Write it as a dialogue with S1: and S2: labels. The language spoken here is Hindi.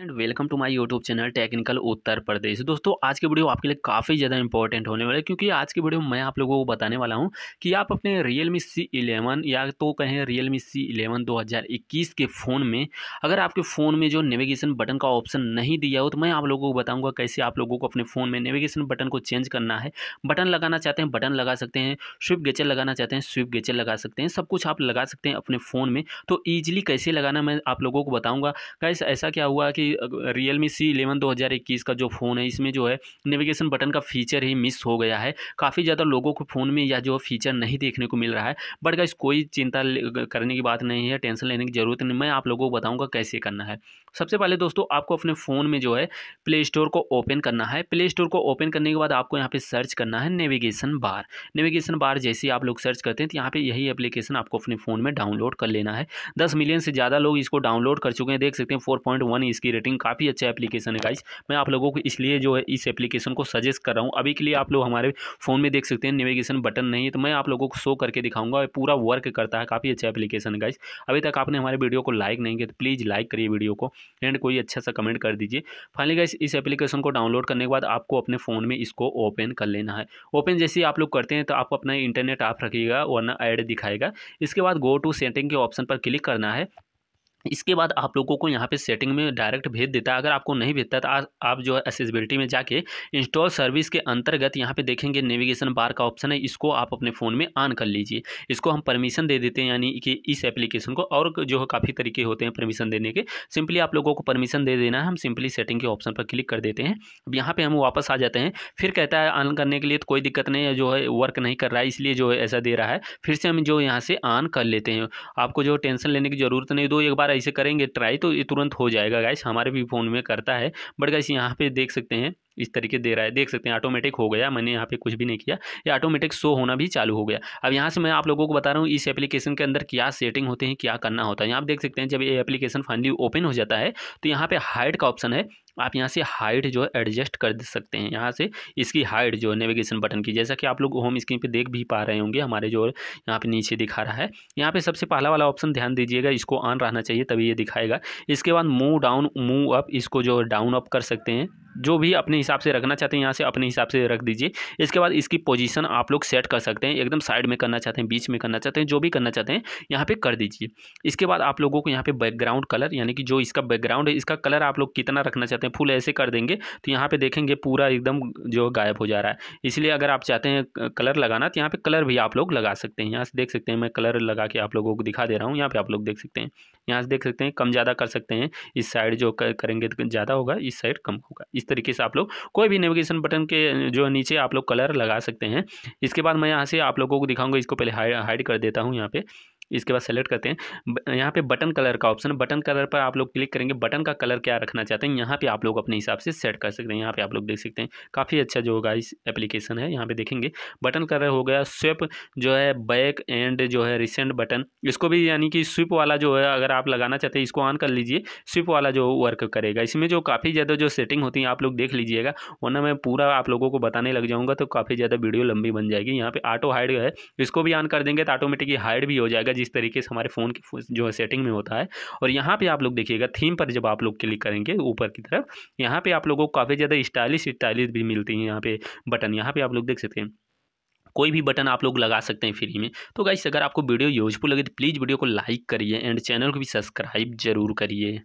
S1: and welcome to my YouTube channel technical Uttar Pradesh दोस्तों आज की वीडियो आपके लिए काफ़ी ज़्यादा इंपॉर्टेंट होने वाला है क्योंकि आज की वीडियो में मैं आप लोगों को बताने वाला हूं कि आप अपने रियल मी सी इलेवन या तो कहें रियल मी सी इलेवन दो के फ़ोन में अगर आपके फ़ोन में जो नेविगेशन बटन का ऑप्शन नहीं दिया हो तो मैं आप लोगों को बताऊँगा कैसे आप लोगों को अपने फ़ोन में नेविगेशन बटन को चेंज करना है बटन लगाना चाहते हैं बटन लगा सकते हैं स्विप गेचर लगाना चाहते हैं स्विप गेचर लगा सकते हैं सब कुछ आप लगा सकते हैं अपने फ़ोन में तो ईजिली कैसे लगाना मैं आप लोगों को बताऊँगा कैसे ऐसा क्या हुआ कि रियल मी सी इलेवन दो का जो फ़ोन है इसमें जो है नेविगेशन बटन का फीचर ही मिस हो गया है काफ़ी ज़्यादा लोगों को फ़ोन में यह जो फीचर नहीं देखने को मिल रहा है बट गाइस कोई चिंता करने की बात नहीं है टेंशन लेने की ज़रूरत नहीं मैं आप लोगों को बताऊँगा कैसे करना है सबसे पहले दोस्तों आपको अपने फ़ोन में जो है प्ले स्टोर को ओपन करना है प्ले स्टोर को ओपन करने के बाद आपको यहाँ पे सर्च करना है नेविगेशन बार नेविगेशन बार जैसे आप लोग सर्च करते हैं तो यहाँ पे यही एप्लीकेशन आपको अपने फ़ोन में डाउनलोड कर लेना है दस मिलियन से ज़्यादा लोग इसको डाउनलोड कर चुके हैं देख सकते हैं फोर इसकी रेटिंग काफ़ी अच्छा एप्लीकेशन है गाइस मैं आप लोगों को इसलिए जो है इस एप्लीकेशन को सजेस्ट कर रहा हूँ अभी के लिए आप लोग हमारे फ़ोन में देख सकते हैं नेविगेशन बटन नहीं है तो मैं आप लोगों को शो करके दिखाऊंगा पूरा वर्क करता है काफ़ी अच्छा एप्लीकेशन है गाइस अभी तक आपने हमारे वीडियो को लाइक नहीं किया तो प्लीज़ लाइक करिए वीडियो को एंड कोई अच्छा सा कमेंट कर दीजिए फाइनली गाइस इस एप्लीकेशन को डाउनलोड करने के बाद आपको अपने फ़ोन में इसको ओपन कर लेना है ओपन जैसे आप लोग करते हैं तो आप अपना इंटरनेट ऑफ रखिएगा वरना ऐड दिखाएगा इसके बाद गो टू सेटिंग के ऑप्शन पर क्लिक करना है इसके बाद आप लोगों को यहाँ पे सेटिंग में डायरेक्ट भेज देता है अगर आपको नहीं भेजता तो आप जो है असेसबिलिटी में जाके इंस्टॉल सर्विस के अंतर्गत यहाँ पे देखेंगे नेविगेशन बार का ऑप्शन है इसको आप अपने फ़ोन में ऑन कर लीजिए इसको हम परमिशन दे देते हैं यानी कि इस एप्लीकेशन को और जो है काफ़ी तरीके होते हैं परमिशन देने के सिंपली आप लोगों को परमिशन दे देना है हम सिंपली सेटिंग के ऑप्शन पर क्लिक कर देते हैं अब यहाँ पर हम वापस आ जाते हैं फिर कहता है ऑन करने के लिए तो कोई दिक्कत नहीं है जो है वर्क नहीं कर रहा है इसलिए जो है ऐसा दे रहा है फिर से हम जो यहाँ से ऑन कर लेते हैं आपको जो टेंशन लेने की ज़रूरत नहीं दो एक बार बार ऐसे करेंगे ट्राई तो ये तुरंत हो जाएगा गाइस हमारे भी फ़ोन में करता है बट गाइस यहाँ पे देख सकते हैं इस तरीके दे रहा है देख सकते हैं ऑटोमेटिक हो गया मैंने यहाँ पे कुछ भी नहीं किया ये ऑटोमेटिक शो होना भी चालू हो गया अब यहाँ से मैं आप लोगों को बता रहा हूँ इस एप्लीकेशन के अंदर क्या सेटिंग होते हैं क्या करना होता है यहाँ आप देख सकते हैं जब ये एप्लीकेशन फाइनली ओपन हो जाता है तो यहाँ पर हाइट का ऑप्शन है आप यहाँ से हाइट जो है एडजस्ट कर सकते हैं यहाँ से इसकी हाइट जो है नेविगेशन बटन की जैसा कि आप लोग होम स्क्रीन पर देख भी पा रहे होंगे हमारे जो यहाँ पर नीचे दिखा रहा है यहाँ पे सबसे पहला वाला ऑप्शन ध्यान दीजिएगा इसको ऑन रहना चाहिए तभी ये दिखाएगा इसके बाद मूव डाउन मूव अप इसको जो डाउन अप कर सकते हैं जो भी अपने हिसाब से रखना चाहते हैं यहाँ से अपने हिसाब से रख दीजिए इसके बाद इसकी पोजीशन आप लोग सेट कर सकते हैं एकदम साइड में करना चाहते हैं बीच में करना चाहते हैं जो भी करना चाहते हैं यहाँ पे कर दीजिए इसके बाद आप लोगों को यहाँ पे बैकग्राउंड कलर यानी कि जो इसका बैकग्राउंड है इसका कलर आप लोग कितना रखना चाहते हैं फुल ऐसे कर देंगे तो यहाँ पर देखेंगे पूरा एकदम जो गायब हो जा रहा है इसलिए अगर आप चाहते हैं कलर लगाना तो यहाँ पर कलर भी आप लोग लगा सकते हैं यहाँ से देख सकते हैं मैं कलर लगा के आप लोगों को दिखा दे रहा हूँ यहाँ पर आप लोग देख सकते हैं यहाँ से देख सकते हैं कम ज़्यादा कर सकते हैं इस साइड जो करेंगे तो ज़्यादा होगा इस साइड कम होगा इस तरीके से आप लोग कोई भी नेविगेशन बटन के जो नीचे आप लोग कलर लगा सकते हैं इसके बाद मैं यहाँ से आप लोगों को दिखाऊंगा इसको पहले हाइड कर देता हूँ यहाँ पे इसके बाद सेलेक्ट करते हैं यहाँ पे बटन कलर का ऑप्शन बटन कलर पर आप लोग क्लिक करेंगे बटन का कलर क्या रखना चाहते हैं यहाँ पे आप लोग अपने हिसाब से सेट कर सकते हैं यहाँ पे आप लोग देख सकते हैं काफ़ी अच्छा जो होगा इस एप्लीकेशन है यहाँ पे देखेंगे बटन कलर हो गया स्वेप जो है बैक एंड जो है रिसेंट बटन इसको भी यानी कि स्विप वाला जो है अगर आप लगाना चाहते हैं इसको ऑन कर लीजिए स्विप वाला जो वर्क करेगा इसमें जो काफ़ी ज़्यादा जो सेटिंग होती है आप लोग देख लीजिएगा वरना मैं पूरा आप लोगों को बताने लग जाऊँगा तो काफ़ी ज़्यादा वीडियो लंबी बन जाएगी यहाँ पर ऑटो हाइड है इसको भी ऑन कर देंगे तो ऑटोमेटिकली हाइड भी हो जाएगा जिस तरीके से हमारे फ़ोन की जो है सेटिंग में होता है और यहाँ पर आप लोग देखिएगा थीम पर जब आप लोग क्लिक करेंगे ऊपर की तरफ यहाँ पर आप लोगों को काफ़ी ज़्यादा स्टाइलिश स्टाइलिश भी मिलती हैं यहाँ पे बटन यहाँ पे आप लोग देख सकते हैं कोई भी बटन आप लोग लगा सकते हैं फ्री में तो गाइस अगर आपको वीडियो यूजफुल लगे तो प्लीज़ वीडियो को लाइक करिए एंड चैनल को भी सब्सक्राइब जरूर करिए